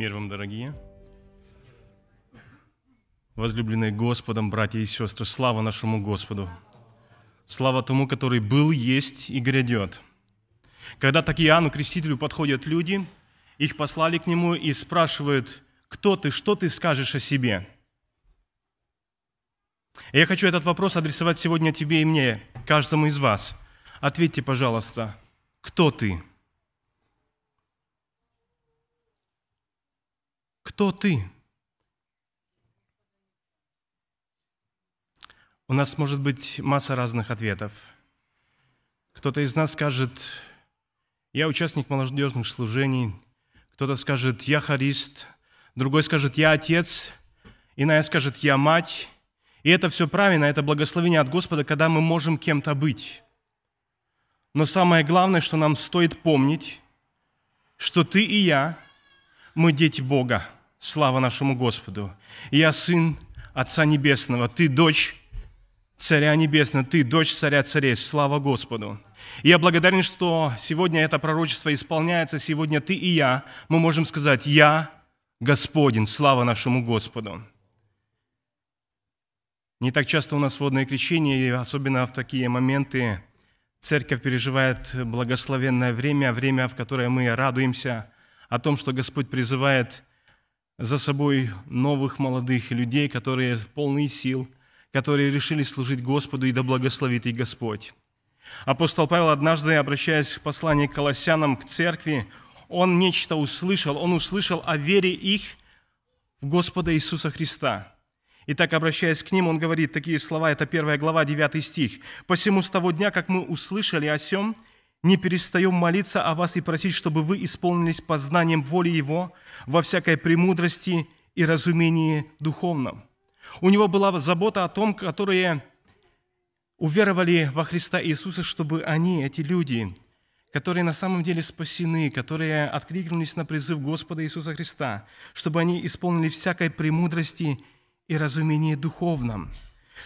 Мир вам, дорогие. Возлюбленные Господом, братья и сестры, слава нашему Господу. Слава тому, который был, есть и грядет. Когда-то Иоанну Крестителю подходят люди, их послали к нему и спрашивают, кто ты, что ты скажешь о себе? Я хочу этот вопрос адресовать сегодня тебе и мне, каждому из вас. Ответьте, пожалуйста, кто ты? Кто ты? У нас может быть масса разных ответов. Кто-то из нас скажет, я участник молодежных служений, кто-то скажет, я харист, другой скажет, я отец, иная скажет, я мать. И это все правильно, это благословение от Господа, когда мы можем кем-то быть. Но самое главное, что нам стоит помнить, что ты и я, мы дети Бога. Слава нашему Господу! Я сын Отца Небесного, ты дочь Царя Небесного, ты дочь Царя Царей, слава Господу. я благодарен, что сегодня это пророчество исполняется, сегодня ты и я, мы можем сказать, я Господин, слава нашему Господу. Не так часто у нас водное крещение, и особенно в такие моменты церковь переживает благословенное время, время, в которое мы радуемся о том, что Господь призывает – за собой новых молодых людей, которые полны сил, которые решили служить Господу, и да благословит их Господь. Апостол Павел, однажды обращаясь в послание к колоссянам, к церкви, он нечто услышал, он услышал о вере их в Господа Иисуса Христа. И так, обращаясь к ним, он говорит такие слова, это первая глава, 9 стих. «Посему с того дня, как мы услышали о сем, не перестаем молиться о вас и просить, чтобы вы исполнились познанием воли Его во всякой премудрости и разумении духовном. У него была забота о том, которые уверовали во Христа Иисуса, чтобы они, эти люди, которые на самом деле спасены, которые откликнулись на призыв Господа Иисуса Христа, чтобы они исполнили всякой премудрости и разумении духовном,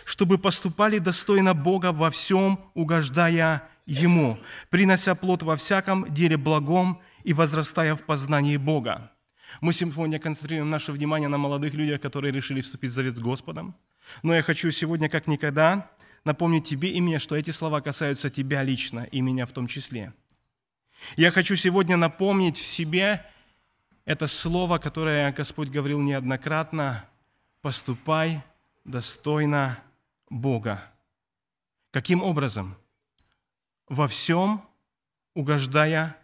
чтобы поступали достойно Бога во всем, угождая Ему, принося плод во всяком деле благом и возрастая в познании Бога. Мы сегодня концентрируем наше внимание на молодых людях, которые решили вступить в завет с Господом. Но я хочу сегодня, как никогда, напомнить тебе и мне, что эти слова касаются тебя лично и меня в том числе. Я хочу сегодня напомнить в себе это слово, которое Господь говорил неоднократно, «Поступай достойно Бога». Каким образом – во всем угождая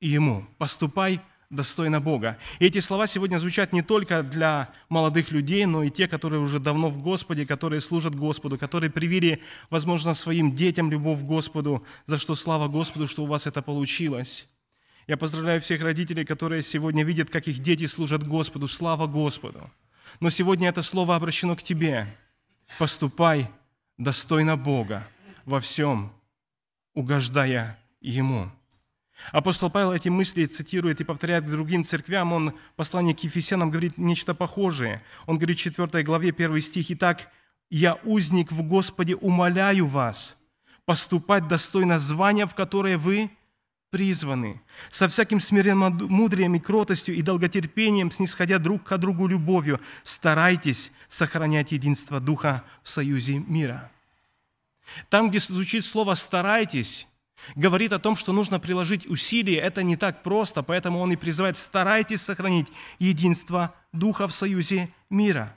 Ему. Поступай достойно Бога. И эти слова сегодня звучат не только для молодых людей, но и те, которые уже давно в Господе, которые служат Господу, которые привили, возможно, своим детям любовь к Господу, за что слава Господу, что у вас это получилось. Я поздравляю всех родителей, которые сегодня видят, как их дети служат Господу. Слава Господу! Но сегодня это слово обращено к тебе. Поступай достойно Бога во всем, угождая Ему. Апостол Павел эти мысли цитирует и повторяет к другим церквям. Он в послании к Ефесянам говорит нечто похожее. Он говорит в 4 главе 1 стих, «Итак, я узник в Господе, умоляю вас поступать достойно звания, в которое вы призваны, со всяким смиренномудрием и кротостью и долготерпением, снисходя друг к другу любовью, старайтесь сохранять единство Духа в союзе мира». Там, где звучит слово «старайтесь», говорит о том, что нужно приложить усилия. Это не так просто, поэтому он и призывает «старайтесь сохранить единство Духа в союзе мира».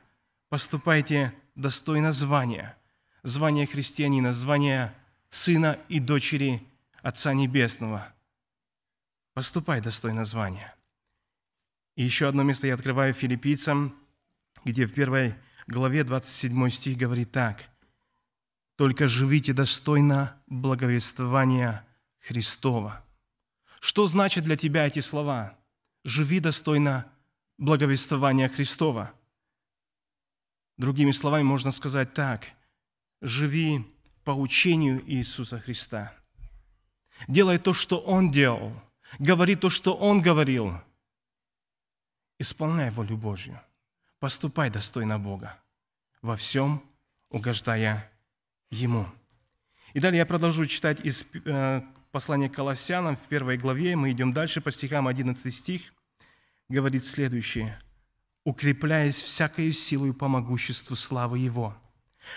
Поступайте достойно звания, звания христианина, звания сына и дочери Отца Небесного. Поступай достойно звания. И еще одно место я открываю филиппийцам, где в первой главе 27 стих говорит так – только живите достойно благовествования Христова. Что значит для тебя эти слова? Живи достойно благовествования Христова. Другими словами можно сказать так. Живи по учению Иисуса Христа. Делай то, что Он делал. Говори то, что Он говорил. Исполняй волю Божью. Поступай достойно Бога. Во всем угождая Ему. И далее я продолжу читать из э, послания к Колоссянам в первой главе. Мы идем дальше по стихам 11 стих. Говорит следующее. «Укрепляясь всякою силою по могуществу славы Его»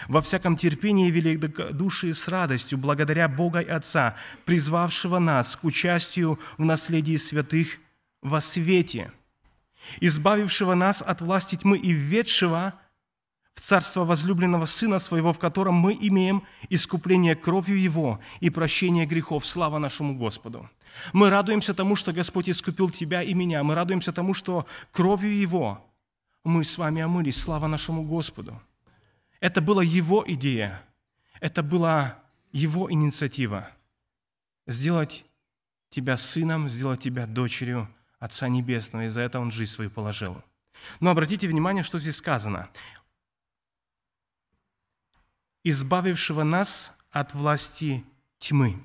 во всяком терпении вели души с радостью, благодаря Бога и Отца, призвавшего нас к участию в наследии святых во свете, избавившего нас от власти тьмы и введшего в царство возлюбленного Сына Своего, в котором мы имеем искупление кровью Его и прощение грехов. Слава нашему Господу! Мы радуемся тому, что Господь искупил тебя и меня. Мы радуемся тому, что кровью Его мы с вами омылись. Слава нашему Господу! Это была Его идея. Это была Его инициатива. Сделать тебя сыном, сделать тебя дочерью Отца Небесного. И за это Он жизнь свою положил. Но обратите внимание, что здесь сказано избавившего нас от власти тьмы.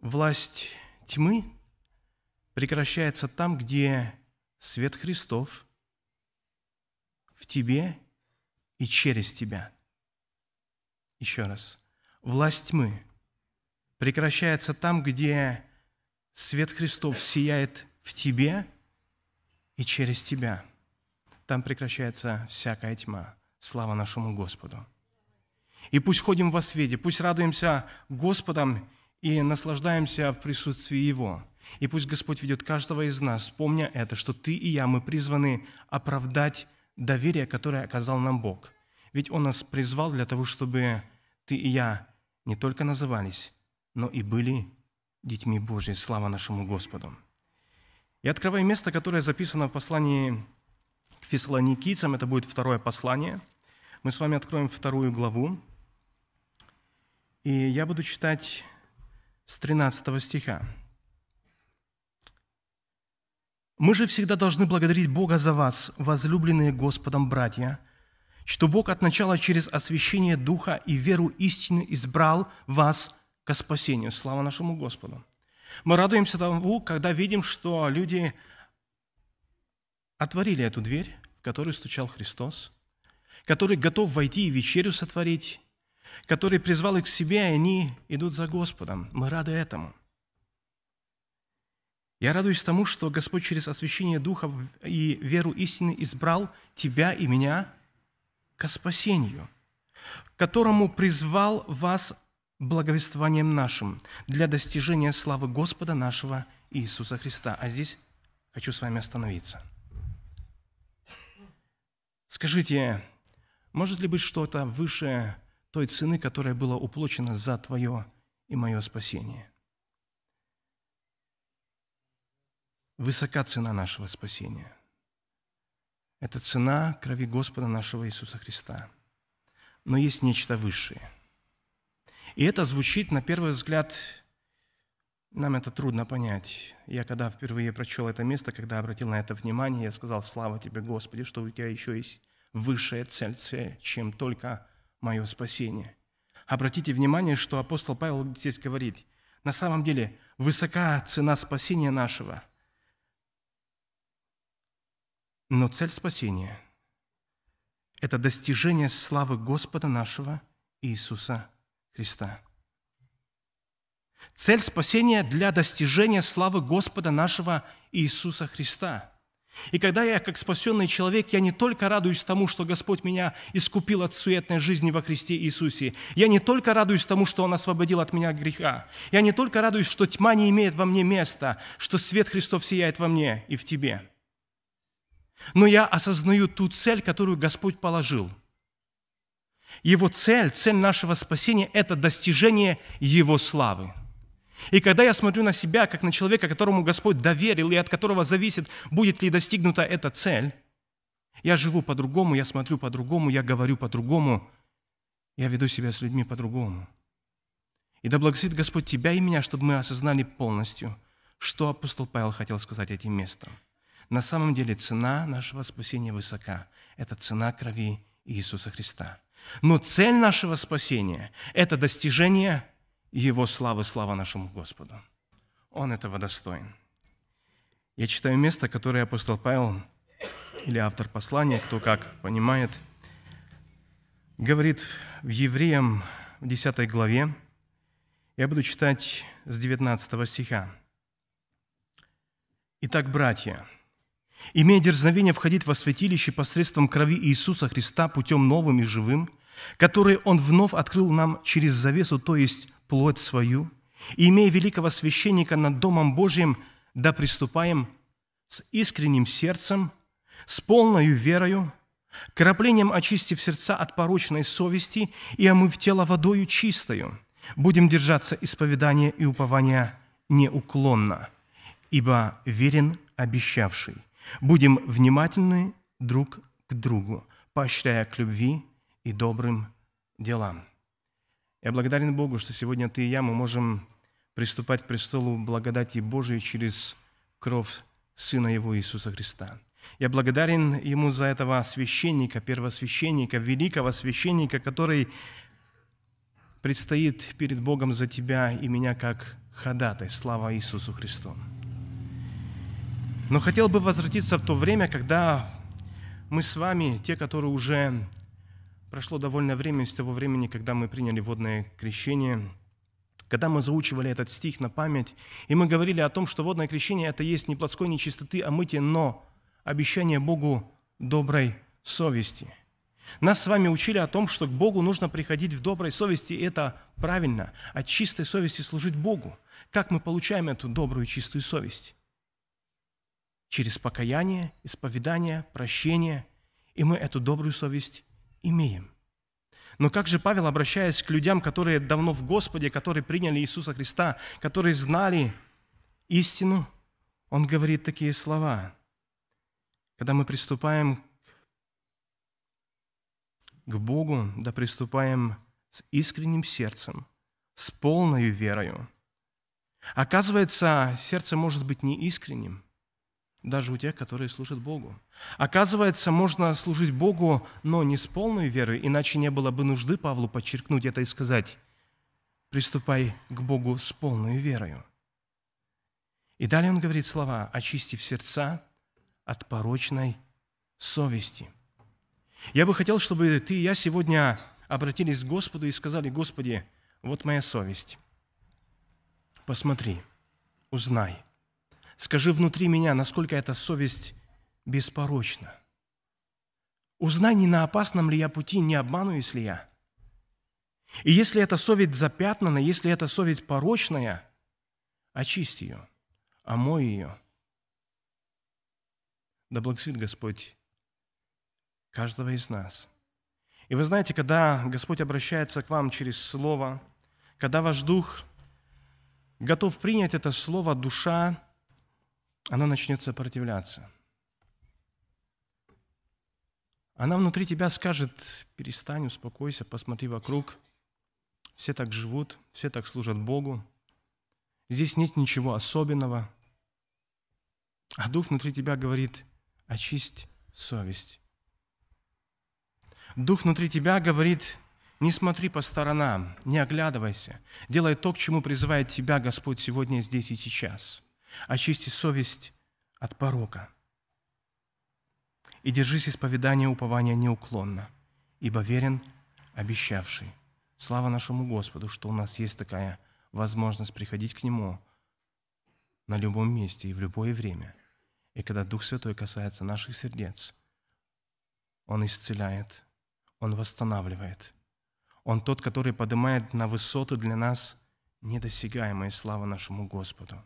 Власть тьмы прекращается там, где свет Христов в тебе и через тебя. Еще раз. Власть тьмы прекращается там, где свет Христов сияет в тебе и через тебя – там прекращается всякая тьма. Слава нашему Господу! И пусть ходим во свете, пусть радуемся Господом и наслаждаемся в присутствии Его. И пусть Господь ведет каждого из нас, помня это, что ты и я, мы призваны оправдать доверие, которое оказал нам Бог. Ведь Он нас призвал для того, чтобы ты и я не только назывались, но и были детьми Божьей. Слава нашему Господу! И открываю место, которое записано в послании к фессалоникийцам, это будет второе послание. Мы с вами откроем вторую главу, и я буду читать с 13 стиха. «Мы же всегда должны благодарить Бога за вас, возлюбленные Господом братья, что Бог от начала через освящение Духа и веру истины избрал вас ко спасению». Слава нашему Господу! Мы радуемся тому, когда видим, что люди отворили эту дверь, в которую стучал Христос, который готов войти и вечерю сотворить, который призвал их к себе, и они идут за Господом. Мы рады этому. Я радуюсь тому, что Господь через освящение Духа и веру истины избрал тебя и меня ко спасению, которому призвал вас благовествованием нашим для достижения славы Господа нашего Иисуса Христа. А здесь хочу с вами остановиться – Скажите, может ли быть что-то выше той цены, которая была уплочена за твое и мое спасение? Высока цена нашего спасения. Это цена крови Господа нашего Иисуса Христа. Но есть нечто высшее. И это звучит, на первый взгляд, нам это трудно понять. Я когда впервые прочел это место, когда обратил на это внимание, я сказал, слава тебе, Господи, что у тебя еще есть высшая цель, цель чем только мое спасение. Обратите внимание, что апостол Павел здесь говорит, на самом деле высока цена спасения нашего, но цель спасения – это достижение славы Господа нашего Иисуса Христа. Цель спасения для достижения славы Господа нашего Иисуса Христа. И когда я, как спасенный человек, я не только радуюсь тому, что Господь меня искупил от суетной жизни во Христе Иисусе, я не только радуюсь тому, что Он освободил от меня греха, я не только радуюсь, что тьма не имеет во мне места, что свет Христов сияет во мне и в тебе, но я осознаю ту цель, которую Господь положил – его цель, цель нашего спасения – это достижение Его славы. И когда я смотрю на себя, как на человека, которому Господь доверил и от которого зависит, будет ли достигнута эта цель, я живу по-другому, я смотрю по-другому, я говорю по-другому, я веду себя с людьми по-другому. И да благословит Господь тебя и меня, чтобы мы осознали полностью, что апостол Павел хотел сказать этим местом. На самом деле цена нашего спасения высока. Это цена крови Иисуса Христа. Но цель нашего спасения – это достижение – его славы, слава нашему Господу. Он этого достоин. Я читаю место, которое апостол Павел, или автор послания, кто как понимает, говорит в Евреям в 10 главе. Я буду читать с 19 стиха. «Итак, братья, имея дерзновение входить во святилище посредством крови Иисуса Христа путем новым и живым, который Он вновь открыл нам через завесу, то есть плоть свою, и, имея великого священника над Домом Божьим, да приступаем с искренним сердцем, с полною верою, краплением очистив сердца от порочной совести и омыв тело водою чистою, будем держаться исповедания и упования неуклонно, ибо верен обещавший. Будем внимательны друг к другу, поощряя к любви и добрым делам. Я благодарен Богу, что сегодня ты и я, мы можем приступать к престолу благодати Божией через кровь Сына Его Иисуса Христа. Я благодарен Ему за этого священника, первосвященника, великого священника, который предстоит перед Богом за тебя и меня как ходатай. Слава Иисусу Христу! Но хотел бы возвратиться в то время, когда мы с вами, те, которые уже Прошло довольно время с того времени, когда мы приняли водное крещение, когда мы заучивали этот стих на память, и мы говорили о том, что водное крещение – это есть не плотской нечистоты, а мытие, но обещание Богу доброй совести. Нас с вами учили о том, что к Богу нужно приходить в доброй совести, и это правильно, от чистой совести служить Богу. Как мы получаем эту добрую и чистую совесть? Через покаяние, исповедание, прощение, и мы эту добрую совесть имеем. Но как же Павел, обращаясь к людям, которые давно в Господе, которые приняли Иисуса Христа, которые знали истину, он говорит такие слова. Когда мы приступаем к Богу, да приступаем с искренним сердцем, с полной верою. Оказывается, сердце может быть неискренним – даже у тех, которые служат Богу. Оказывается, можно служить Богу, но не с полной верой, иначе не было бы нужды Павлу подчеркнуть это и сказать, «Приступай к Богу с полной верою». И далее он говорит слова, «Очистив сердца от порочной совести». Я бы хотел, чтобы ты и я сегодня обратились к Господу и сказали, «Господи, вот моя совесть. Посмотри, узнай, Скажи внутри меня, насколько эта совесть беспорочна. Узнай, не на опасном ли я пути, не обмануюсь ли я. И если эта совесть запятнана, если эта совесть порочная, очисти ее, омой ее. Да благословит Господь каждого из нас. И вы знаете, когда Господь обращается к вам через Слово, когда ваш дух готов принять это Слово, душа она начнет сопротивляться. Она внутри тебя скажет, перестань, успокойся, посмотри вокруг. Все так живут, все так служат Богу. Здесь нет ничего особенного. А Дух внутри тебя говорит, очисть совесть. Дух внутри тебя говорит, не смотри по сторонам, не оглядывайся. Делай то, к чему призывает тебя Господь сегодня, здесь и сейчас – Очисти совесть от порока. И держись исповедания упования неуклонно, ибо верен обещавший. Слава нашему Господу, что у нас есть такая возможность приходить к Нему на любом месте и в любое время. И когда Дух Святой касается наших сердец, Он исцеляет, Он восстанавливает. Он тот, который поднимает на высоты для нас недосягаемые слава нашему Господу.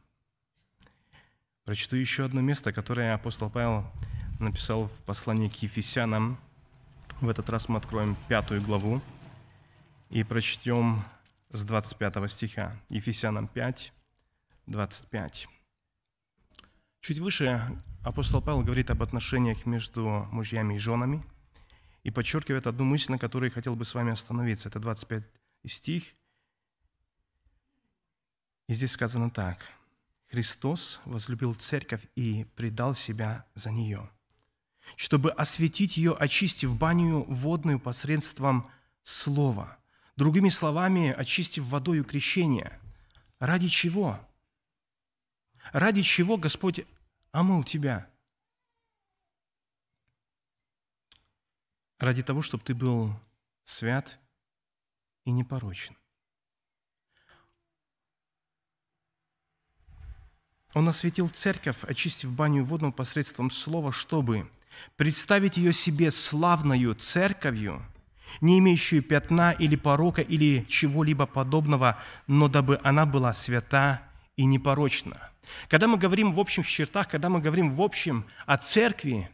Прочту еще одно место, которое апостол Павел написал в послании к Ефесянам. В этот раз мы откроем пятую главу и прочтем с 25 стиха. Ефесянам 5, 25. Чуть выше апостол Павел говорит об отношениях между мужьями и женами и подчеркивает одну мысль, на которой хотел бы с вами остановиться. Это 25 стих. И здесь сказано так – Христос возлюбил церковь и предал себя за нее, чтобы осветить ее, очистив баню водную посредством слова, другими словами, очистив водою крещения. Ради чего? Ради чего Господь омыл тебя? Ради того, чтобы ты был свят и непорочен. Он осветил церковь, очистив баню водную посредством слова, чтобы представить ее себе славною церковью, не имеющую пятна или порока или чего-либо подобного, но дабы она была свята и непорочна. Когда мы говорим в общих чертах, когда мы говорим в общем о церкви,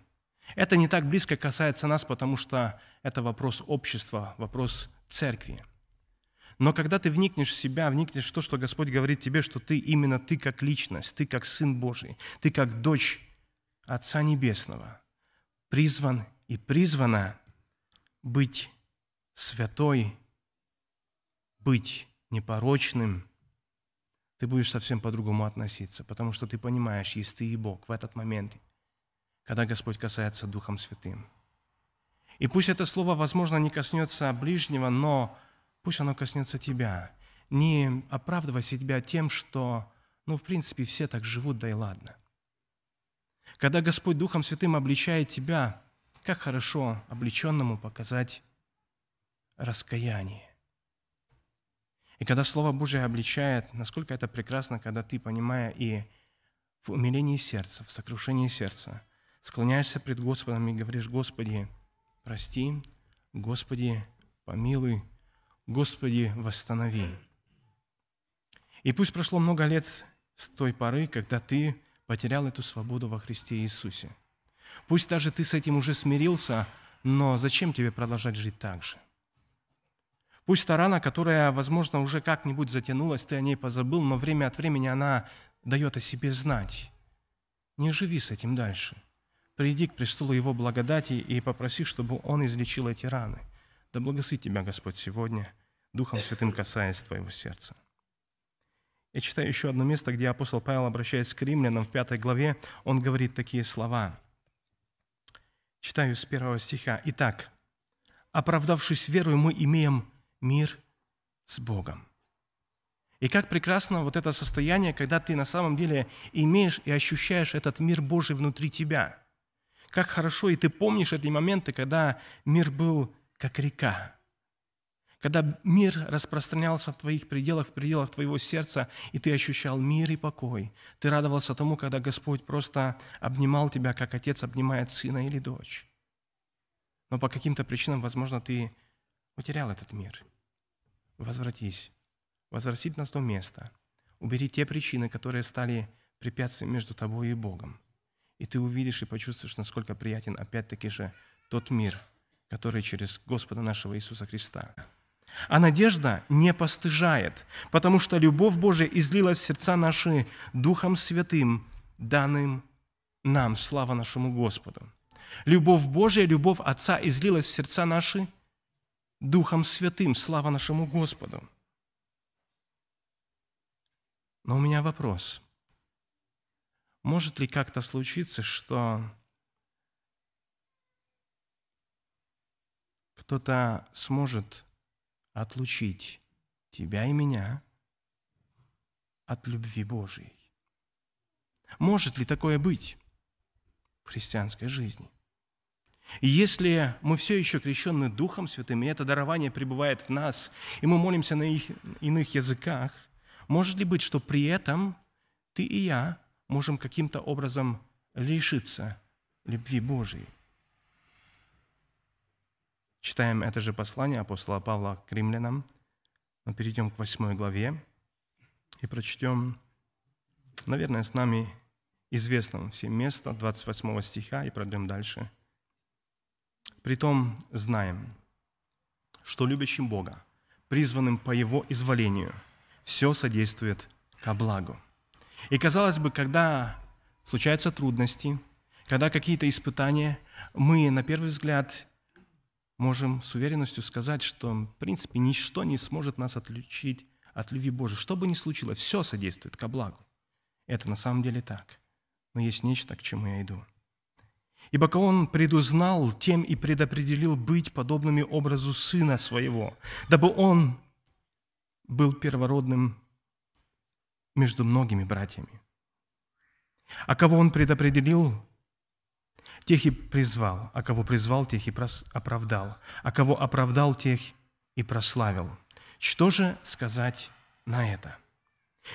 это не так близко касается нас, потому что это вопрос общества, вопрос церкви. Но когда ты вникнешь в себя, вникнешь в то, что Господь говорит тебе, что ты именно ты как личность, ты как Сын Божий, ты как дочь Отца Небесного, призван и призвана быть святой, быть непорочным, ты будешь совсем по-другому относиться, потому что ты понимаешь, есть ты и Бог в этот момент, когда Господь касается Духом Святым. И пусть это слово, возможно, не коснется ближнего, но пусть оно коснется тебя. Не оправдывай себя тем, что, ну, в принципе, все так живут, да и ладно. Когда Господь Духом Святым обличает тебя, как хорошо обличенному показать раскаяние. И когда Слово Божье обличает, насколько это прекрасно, когда ты, понимая и в умилении сердца, в сокрушении сердца, склоняешься пред Господом и говоришь, «Господи, прости, Господи, помилуй, Господи, восстанови. И пусть прошло много лет с той поры, когда ты потерял эту свободу во Христе Иисусе. Пусть даже ты с этим уже смирился, но зачем тебе продолжать жить так же? Пусть та рана, которая, возможно, уже как-нибудь затянулась, ты о ней позабыл, но время от времени она дает о себе знать. Не живи с этим дальше. Приди к престолу Его благодати и попроси, чтобы Он излечил эти раны. Да благослови тебя, Господь, сегодня, Духом Святым касаясь твоего сердца. Я читаю еще одно место, где апостол Павел, обращаясь к римлянам в пятой главе, он говорит такие слова. Читаю с первого стиха. «Итак, оправдавшись верою, мы имеем мир с Богом». И как прекрасно вот это состояние, когда ты на самом деле имеешь и ощущаешь этот мир Божий внутри тебя. Как хорошо, и ты помнишь эти моменты, когда мир был как река, когда мир распространялся в твоих пределах, в пределах твоего сердца, и ты ощущал мир и покой. Ты радовался тому, когда Господь просто обнимал тебя, как отец обнимает сына или дочь. Но по каким-то причинам, возможно, ты утерял этот мир. Возвратись. Возвратись на то место. Убери те причины, которые стали препятствием между тобой и Богом. И ты увидишь и почувствуешь, насколько приятен опять-таки же тот мир – которые через Господа нашего Иисуса Христа. А надежда не постыжает, потому что любовь Божия излилась в сердца наши Духом Святым, данным нам, слава нашему Господу. Любовь Божия, любовь Отца излилась в сердца наши Духом Святым, слава нашему Господу. Но у меня вопрос. Может ли как-то случиться, что кто-то сможет отлучить тебя и меня от любви Божией? Может ли такое быть в христианской жизни? И если мы все еще крещены Духом Святым, и это дарование пребывает в нас, и мы молимся на их, иных языках, может ли быть, что при этом ты и я можем каким-то образом лишиться любви Божией? Читаем это же послание апостола Павла к римлянам. Мы перейдем к восьмой главе и прочтем, наверное, с нами известно всем место 28 стиха и пройдем дальше. «Притом знаем, что любящим Бога, призванным по Его изволению, все содействует ко благу». И казалось бы, когда случаются трудности, когда какие-то испытания, мы на первый взгляд можем с уверенностью сказать, что, в принципе, ничто не сможет нас отлучить от любви Божией. Что бы ни случилось, все содействует ко благу. Это на самом деле так. Но есть нечто, к чему я иду. Ибо кого он предузнал, тем и предопределил быть подобными образу Сына Своего, дабы он был первородным между многими братьями. А кого он предопределил, тех и призвал, а кого призвал, тех и оправдал, а кого оправдал, тех и прославил. Что же сказать на это?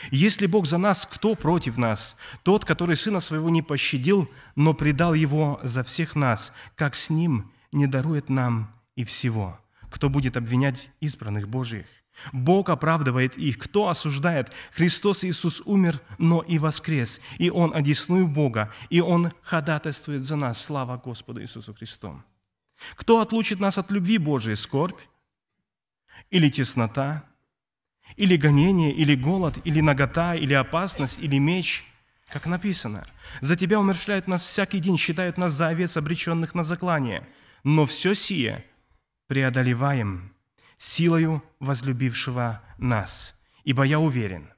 Если Бог за нас, кто против нас? Тот, который Сына Своего не пощадил, но предал Его за всех нас, как с Ним не дарует нам и всего. Кто будет обвинять избранных Божьих? Бог оправдывает их. Кто осуждает? Христос Иисус умер, но и воскрес. И Он одесную Бога, и Он ходатайствует за нас. Слава Господу Иисусу Христу. Кто отлучит нас от любви Божией? Скорбь? Или теснота? Или гонение? Или голод? Или нагота? Или опасность? Или меч? Как написано. «За тебя умершляют нас всякий день, считают нас за овец, обреченных на заклание. Но все сие – преодолеваем силою возлюбившего нас, ибо я уверен,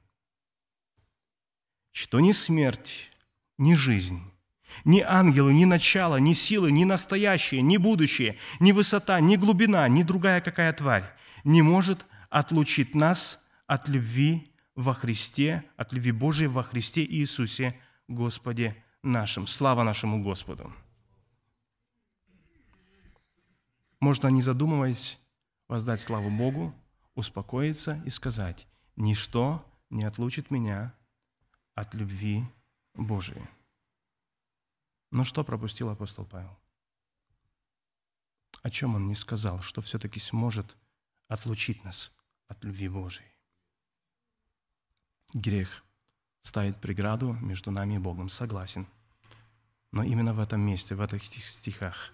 что ни смерть, ни жизнь, ни ангелы, ни начало, ни силы, ни настоящее, ни будущее, ни высота, ни глубина, ни другая какая тварь не может отлучить нас от любви во Христе, от любви Божией во Христе Иисусе Господе нашим. Слава нашему Господу! Можно, не задумываясь, воздать славу Богу, успокоиться и сказать, «Ничто не отлучит меня от любви Божией». Но что пропустил апостол Павел? О чем он не сказал, что все-таки сможет отлучить нас от любви Божией? Грех ставит преграду между нами и Богом, согласен. Но именно в этом месте, в этих стихах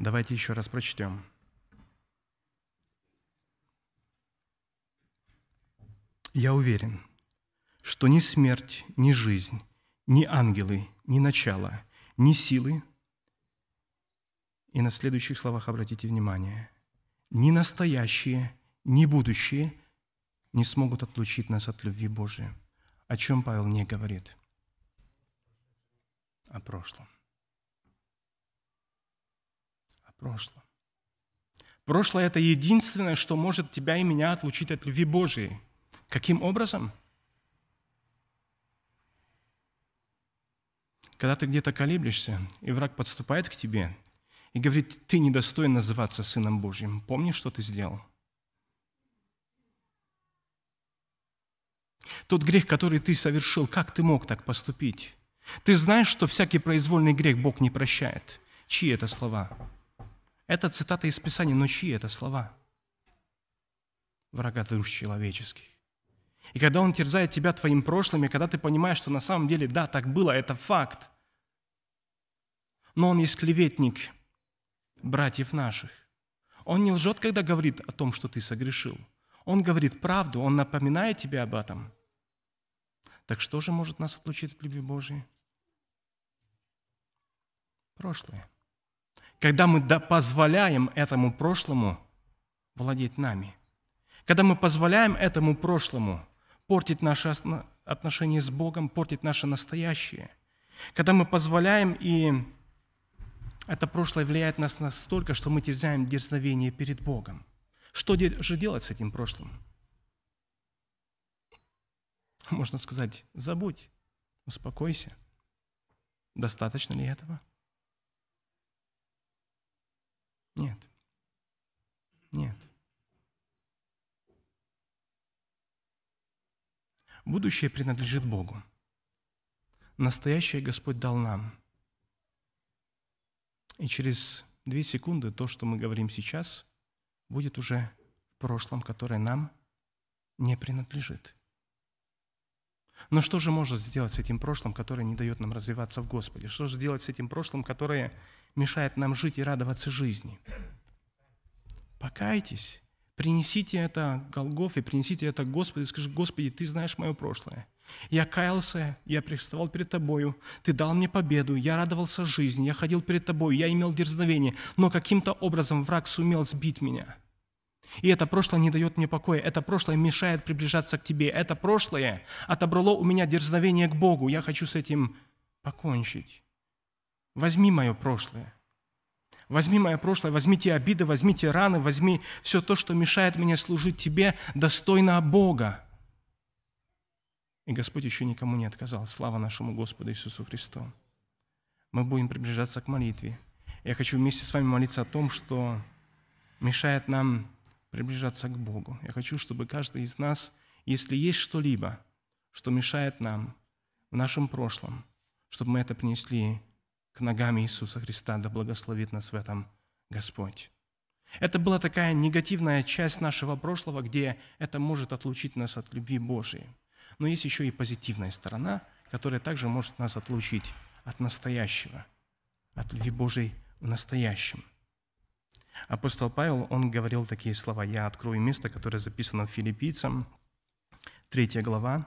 Давайте еще раз прочтем. Я уверен, что ни смерть, ни жизнь, ни ангелы, ни начало, ни силы, и на следующих словах обратите внимание, ни настоящие, ни будущие не смогут отлучить нас от любви Божией. О чем Павел не говорит? О прошлом прошлом. Прошлое – это единственное, что может тебя и меня отлучить от любви Божией. Каким образом? Когда ты где-то колеблешься, и враг подступает к тебе и говорит, ты недостоин называться Сыном Божьим. Помни, что ты сделал. Тот грех, который ты совершил, как ты мог так поступить? Ты знаешь, что всякий произвольный грех Бог не прощает. Чьи это слова? Это цитата из Писания, но чьи это слова? Врага душ человеческих. И когда он терзает тебя твоим прошлым, и когда ты понимаешь, что на самом деле, да, так было, это факт, но он есть клеветник братьев наших. Он не лжет, когда говорит о том, что ты согрешил. Он говорит правду, он напоминает тебе об этом. Так что же может нас отлучить от любви Божьей? Прошлое когда мы позволяем этому прошлому владеть нами, когда мы позволяем этому прошлому портить наши отношения с Богом, портить наше настоящее, когда мы позволяем и это прошлое влияет на нас настолько, что мы теряем дерзновение перед Богом. Что же делать с этим прошлым? Можно сказать, забудь, успокойся. Достаточно ли этого? Нет. Нет. Будущее принадлежит Богу. Настоящее Господь дал нам. И через две секунды то, что мы говорим сейчас, будет уже в прошлом, которое нам не принадлежит. Но что же можно сделать с этим прошлым, которое не дает нам развиваться в Господе? Что же делать с этим прошлым, которое мешает нам жить и радоваться жизни. Покайтесь, принесите это и принесите это Господу и скажи, Господи, Ты знаешь мое прошлое. Я каялся, я приставал перед Тобою, Ты дал мне победу, я радовался жизни, я ходил перед Тобой, я имел дерзновение, но каким-то образом враг сумел сбить меня. И это прошлое не дает мне покоя, это прошлое мешает приближаться к Тебе, это прошлое отобрало у меня дерзновение к Богу, я хочу с этим покончить. Возьми мое прошлое. Возьми мое прошлое, возьми те обиды, возьми те раны, возьми все то, что мешает мне служить Тебе достойно Бога. И Господь еще никому не отказал. Слава нашему Господу Иисусу Христу. Мы будем приближаться к молитве. Я хочу вместе с вами молиться о том, что мешает нам приближаться к Богу. Я хочу, чтобы каждый из нас, если есть что-либо, что мешает нам в нашем прошлом, чтобы мы это принесли к ногам Иисуса Христа, да благословит нас в этом Господь. Это была такая негативная часть нашего прошлого, где это может отлучить нас от любви Божией. Но есть еще и позитивная сторона, которая также может нас отлучить от настоящего, от любви Божией в настоящем. Апостол Павел, он говорил такие слова. Я открою место, которое записано в филиппийцам, 3 глава.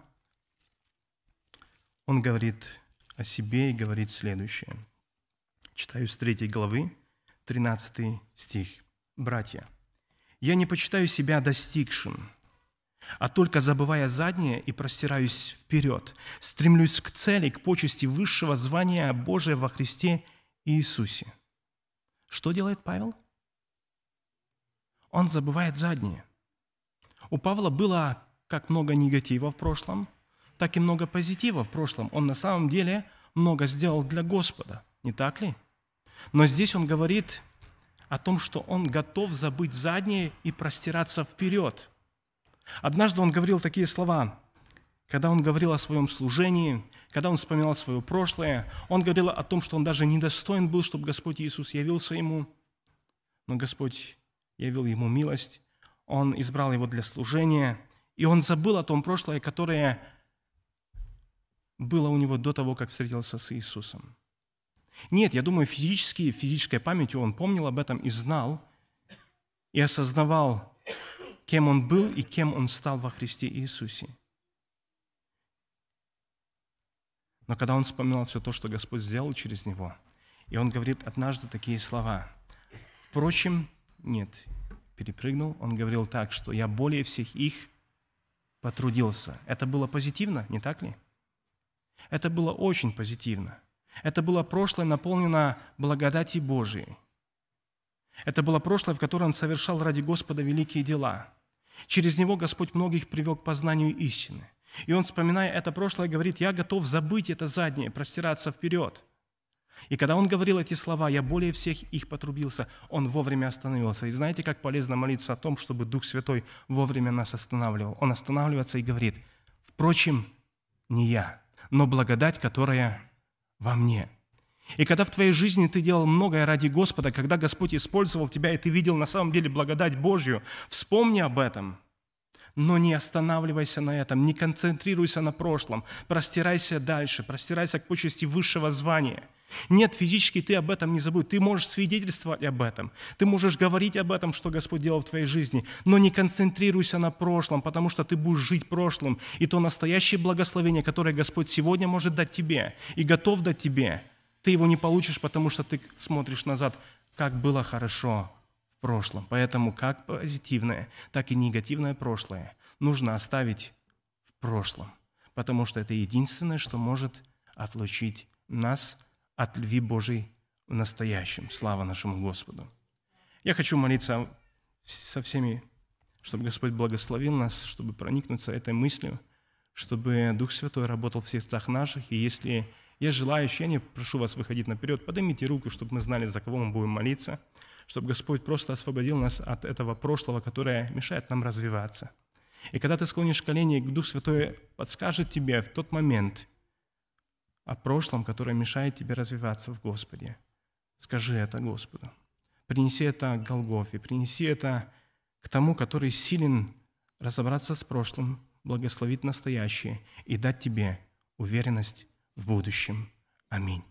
Он говорит о себе и говорит следующее – Читаю с 3 главы, 13 стих. «Братья, я не почитаю себя достигшим, а только забывая заднее и простираюсь вперед, стремлюсь к цели, к почести высшего звания Божия во Христе Иисусе». Что делает Павел? Он забывает заднее. У Павла было как много негатива в прошлом, так и много позитива в прошлом. Он на самом деле много сделал для Господа – не так ли? Но здесь он говорит о том, что он готов забыть заднее и простираться вперед. Однажды он говорил такие слова, когда он говорил о своем служении, когда он вспоминал свое прошлое, он говорил о том, что он даже недостоин был, чтобы Господь Иисус явился ему, но Господь явил ему милость, он избрал его для служения, и он забыл о том прошлое, которое было у него до того, как встретился с Иисусом. Нет, я думаю, физически, физической памятью он помнил об этом и знал, и осознавал, кем он был и кем он стал во Христе Иисусе. Но когда он вспоминал все то, что Господь сделал через него, и он говорит однажды такие слова. Впрочем, нет, перепрыгнул, он говорил так, что я более всех их потрудился. Это было позитивно, не так ли? Это было очень позитивно. Это было прошлое, наполнено благодати Божией. Это было прошлое, в котором он совершал ради Господа великие дела. Через него Господь многих привел к познанию истины. И он, вспоминая это прошлое, говорит, «Я готов забыть это заднее, простираться вперед». И когда он говорил эти слова, я более всех их потрубился, он вовремя остановился. И знаете, как полезно молиться о том, чтобы Дух Святой вовремя нас останавливал? Он останавливается и говорит, «Впрочем, не я, но благодать, которая во мне. И когда в твоей жизни ты делал многое ради Господа, когда Господь использовал тебя, и ты видел на самом деле благодать Божью, вспомни об этом, но не останавливайся на этом, не концентрируйся на прошлом, простирайся дальше, простирайся к почести высшего звания – нет, физически ты об этом не забудь. Ты можешь свидетельствовать об этом. Ты можешь говорить об этом, что Господь делал в твоей жизни. Но не концентрируйся на прошлом, потому что ты будешь жить прошлым. И то настоящее благословение, которое Господь сегодня может дать тебе и готов дать тебе, ты его не получишь, потому что ты смотришь назад, как было хорошо в прошлом. Поэтому как позитивное, так и негативное прошлое нужно оставить в прошлом, потому что это единственное, что может отлучить нас от от любви Божьей в настоящем. Слава нашему Господу. Я хочу молиться со всеми, чтобы Господь благословил нас, чтобы проникнуться этой мыслью, чтобы Дух Святой работал в сердцах наших. И если я желающий, я не прошу вас выходить наперед, поднимите руку, чтобы мы знали, за кого мы будем молиться, чтобы Господь просто освободил нас от этого прошлого, которое мешает нам развиваться. И когда ты склонишь колени, Дух Святой подскажет тебе в тот момент – о прошлом, которое мешает тебе развиваться в Господе. Скажи это Господу. Принеси это к Голгофе, принеси это к тому, который силен разобраться с прошлым, благословить настоящее и дать тебе уверенность в будущем. Аминь.